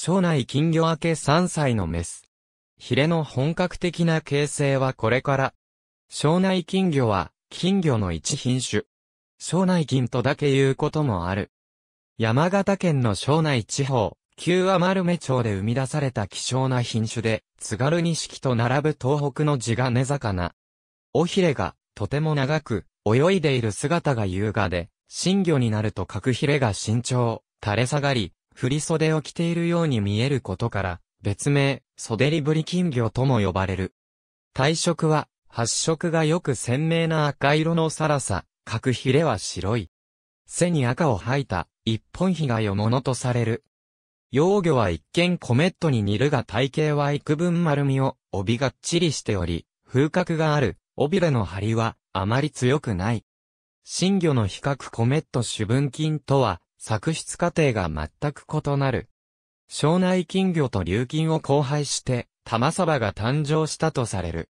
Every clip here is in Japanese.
庄内金魚明け3歳のメス。ヒレの本格的な形成はこれから。庄内金魚は、金魚の一品種。庄内金とだけ言うこともある。山形県の庄内地方、旧和丸目町で生み出された希少な品種で、津軽錦と並ぶ東北の地が根魚。尾ひれが、とても長く、泳いでいる姿が優雅で、新魚になると角ひれが慎重、垂れ下がり、振袖を着ているように見えることから、別名、袖りぶり金魚とも呼ばれる。体色は、発色がよく鮮明な赤色のサラサ、角ひれは白い。背に赤を吐いた、一本ひがよものとされる。幼魚は一見コメットに似るが体型は幾分丸みを、帯がっちりしており、風格がある、尾びれの張りは、あまり強くない。新魚の比較コメット主分筋とは、作出過程が全く異なる。庄内金魚と流金を交配して、玉鯖が誕生したとされる。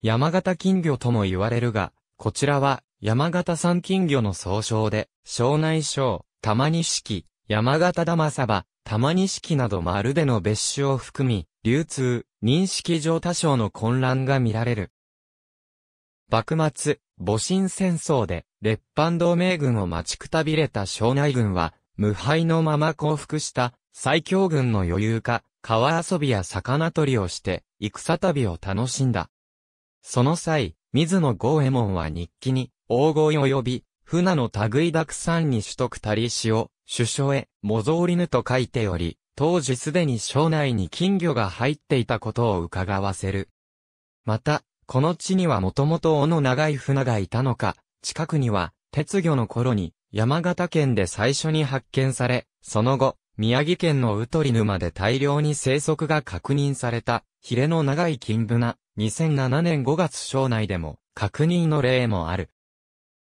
山形金魚とも言われるが、こちらは山形産金魚の総称で、庄内省、玉錦、山形玉鯖、玉錦など丸での別種を含み、流通、認識上多少の混乱が見られる。幕末、戊辰戦争で列藩同盟軍を待ちくたびれた庄内軍は、無敗のまま降伏した最強軍の余裕か、川遊びや魚取りをして、戦旅を楽しんだ。その際、水野豪右衛門は日記に、黄金及び、船の類さんに取得たりしを、首相へ、模造りぬと書いており、当時すでに省内に金魚が入っていたことを伺わせる。また、この地にはもともと尾の長い船がいたのか、近くには、鉄魚の頃に、山形県で最初に発見され、その後、宮城県のウトリ沼で大量に生息が確認された、ヒレの長い金ブナ、2007年5月省内でも、確認の例もある。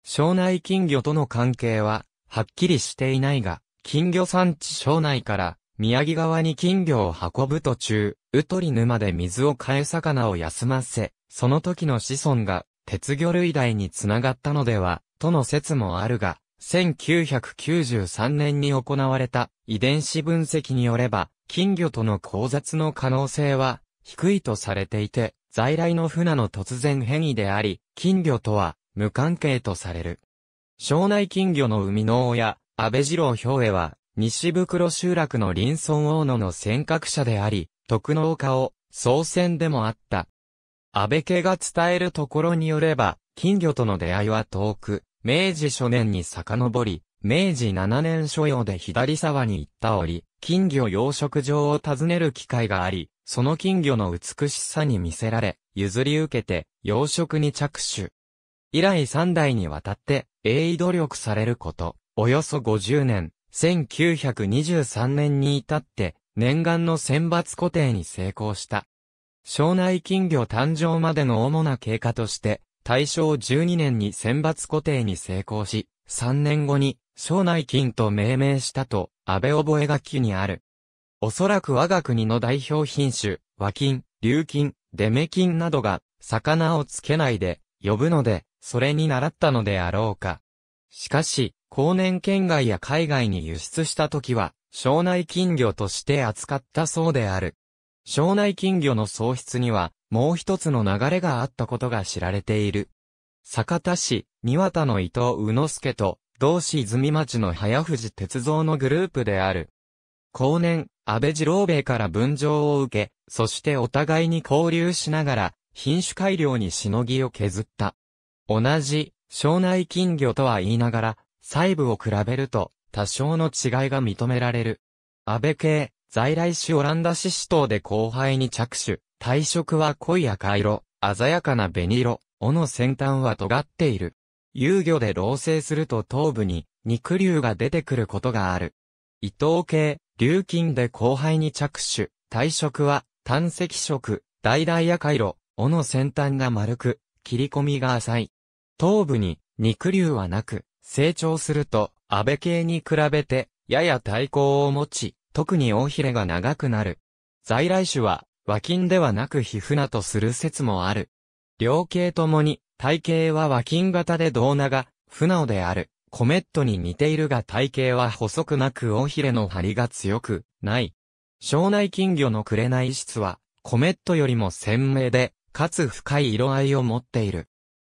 省内金魚との関係は、はっきりしていないが、金魚産地省内から、宮城側に金魚を運ぶ途中、ウトリ沼で水を替え魚を休ませ、その時の子孫が鉄魚類代につながったのでは、との説もあるが、1993年に行われた遺伝子分析によれば、金魚との交雑の可能性は低いとされていて、在来の船の突然変異であり、金魚とは無関係とされる。庄内金魚の生みの親、安倍二郎兵衛は、西袋集落の林村大野の尖閣者であり、徳農家を、総選でもあった、安倍家が伝えるところによれば、金魚との出会いは遠く、明治初年に遡り、明治7年所要で左沢に行った折、金魚養殖場を訪ねる機会があり、その金魚の美しさに見せられ、譲り受けて養殖に着手。以来3代にわたって、鋭意努力されること、およそ50年、1923年に至って、念願の選抜固定に成功した。庄内金魚誕生までの主な経過として、大正12年に選抜固定に成功し、3年後に、庄内金と命名したと、安倍覚書にある。おそらく我が国の代表品種、和金、竜金、デメ金などが、魚をつけないで、呼ぶので、それに習ったのであろうか。しかし、後年県外や海外に輸出した時は、庄内金魚として扱ったそうである。庄内金魚の喪失には、もう一つの流れがあったことが知られている。酒田市、三田の伊藤宇之助と、同市泉町の早藤鉄造のグループである。後年、安倍次郎兵衛から分譲を受け、そしてお互いに交流しながら、品種改良にしのぎを削った。同じ、庄内金魚とは言いながら、細部を比べると、多少の違いが認められる。安倍系、在来種オランダシシ等で後輩に着手。体色は濃い赤色、鮮やかな紅色、尾の先端は尖っている。遊魚で老成すると頭部に肉瘤が出てくることがある。伊藤系、竜金で後輩に着手。体色は単赤色、大々赤色、尾の先端が丸く、切り込みが浅い。頭部に肉瘤はなく、成長すると、安倍系に比べて、やや対抗を持ち、特に大ひれが長くなる。在来種は、和菌ではなく皮膚なとする説もある。両系ともに、体型は和菌型で胴長、不直である。コメットに似ているが体型は細くなく大ひれの張りが強く、ない。庄内金魚の紅質は、コメットよりも鮮明で、かつ深い色合いを持っている。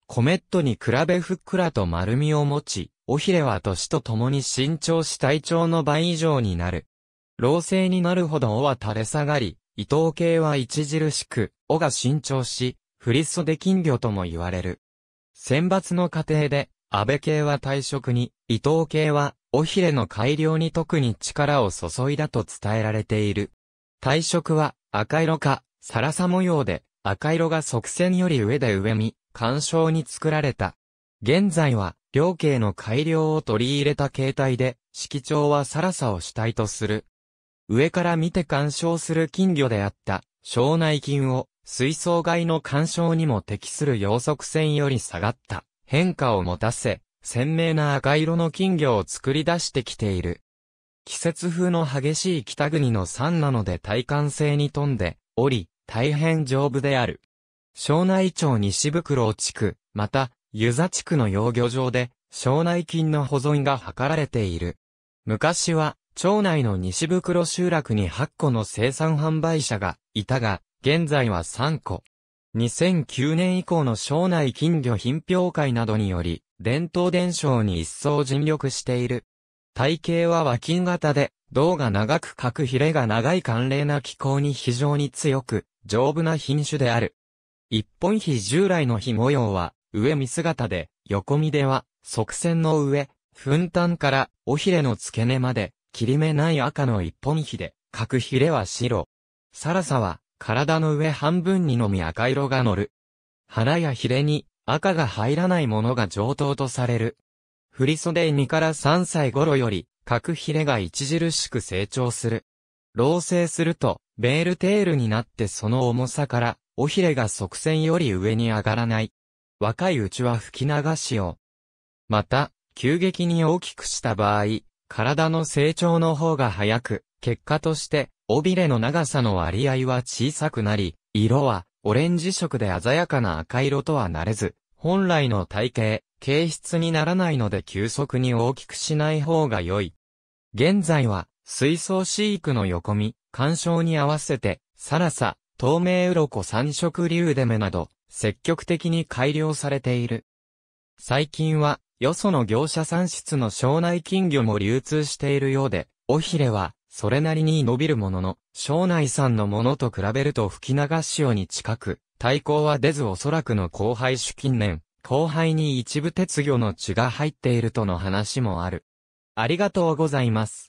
コメットに比べふっくらと丸みを持ち、尾ひれは年とともに身長し体長の倍以上になる。老成になるほど尾は垂れ下がり、伊藤系は著しく、尾が伸長し、振り袖金魚とも言われる。選抜の過程で、安倍系は退職に、伊藤系は、尾ひれの改良に特に力を注いだと伝えられている。退職は、赤色か、サラサ模様で、赤色が側線より上で上見、干渉に作られた。現在は、両系の改良を取り入れた形態で、色調はサラサを主体とする、上から見て干渉する金魚であった、腸内菌を、水槽外の干渉にも適する養殖線より下がった、変化を持たせ、鮮明な赤色の金魚を作り出してきている。季節風の激しい北国の山なので耐寒性に富んでおり、大変丈夫である。庄内町西袋地区、また、湯座地区の養魚場で、庄内菌の保存が図られている。昔は、町内の西袋集落に8個の生産販売者がいたが、現在は3個。2009年以降の省内金魚品評会などにより、伝統伝承に一層尽力している。体型は和金型で、胴が長く角ヒレが長い寒冷な気候に非常に強く、丈夫な品種である。一本比従来の日模様は、上見姿で、横見では、側線の上、粉炭から、尾ひれの付け根まで、切り目ない赤の一本ひで、角ひれは白。サさは、体の上半分にのみ赤色が乗る。腹やひれに赤が入らないものが上等とされる。振袖2から3歳頃より、角ひれが著しく成長する。老成すると、ベールテールになってその重さから、尾ひれが側線より上に上がらない。若いうちは吹き流しを。また、急激に大きくした場合、体の成長の方が早く、結果として、尾びれの長さの割合は小さくなり、色はオレンジ色で鮮やかな赤色とはなれず、本来の体型、形質にならないので急速に大きくしない方が良い。現在は、水槽飼育の横見、干渉に合わせて、サラサ、透明鱗三色リュウデメなど、積極的に改良されている。最近は、よその業者産出の庄内金魚も流通しているようで、尾ひれは、それなりに伸びるものの、庄内産のものと比べると吹き流し用に近く、対抗は出ずおそらくの後輩主近年、後輩に一部鉄魚の血が入っているとの話もある。ありがとうございます。